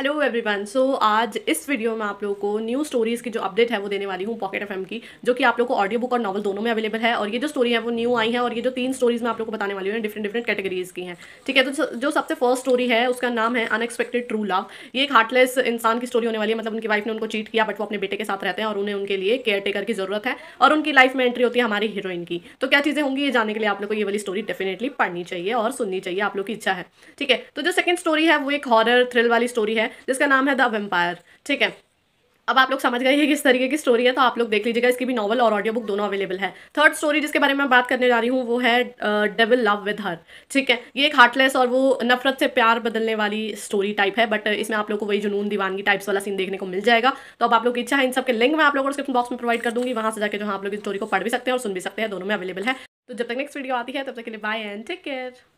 hello everyone so आज इस video में आप लोगों को न्यू स्टोरीज़ की जो अपडेट है वो देने वाली हूँ पॉकेट एफ की जो कि आप लोगों को ऑडियो बुक और नॉवल दोनों में अवेलेबल है और ये जो स्टोरी है वो न्यू आई है और ये जो तीन स्टोरीज़ मैं आप लोगों को बताने वाली हूँ डिफरेंट डिफरेंट कैटेगरीज़ की हैं ठीक है तो जो सबसे फर्स्ट स्टोरी है उसका नाम है अनएक्सपेक्टेड ट्रू लव ये एक हार्टलेस इंसान की स्टोरी होने वाली है मतलब उनकी वाइफ ने उनको चीट किया बट वो अपने बेटे के साथ रहते हैं और उन्हें उनके लिए केयर टेकर की जरूरत है और उनकी लाइफ में एंट्री होती है हमारी हीरोइन की तो क्या चीज़ें होंगी ये जाने के लिए आप लोग को ये वाली स्टोरी डेफिनेटली पढ़नी चाहिए और सुननी चाहिए आप लोग की इच्छा है ठीक है तो जो सेकंड स्टोरी है वो एक हॉरर थ्रिल वाली स्टोरी है जिसका नाम है द वेम्पायर ठीक है अब आप लोग समझ गए हैं किस तरीके की स्टोरी है तो आप लोग देख लीजिएगा इसकी भी नॉवल और ऑडियो बुक दोनों अवेलेबल है थर्ड स्टोरी जिसके बारे में मैं बात करने जा रही हूँ वो है डेविल लव विद हर ठीक है ये एक हार्टलेस और वो नफरत से प्यार बदलने वाली स्टोरी टाइप है बट इसमें आप लोग को वही जुनून दीवानगी टाइप्स वाला सीन देखने को मिल जाएगा तो अब आप लोग की इच्छा है इन सबके लिंक मैं आप लोग को डिस्क्रिप्शन बॉक्स में प्रोवाइड कर दूंगी वहाँ से जाकर जो आप लोग इस स्टोरी को पढ़ भी सकते हैं और सुन भी सकते हैं दोनों में अवेलेबल है तो जब तक नेक्स्ट वीडियो आती है तब तक के लिए बाय एंड टेक केयर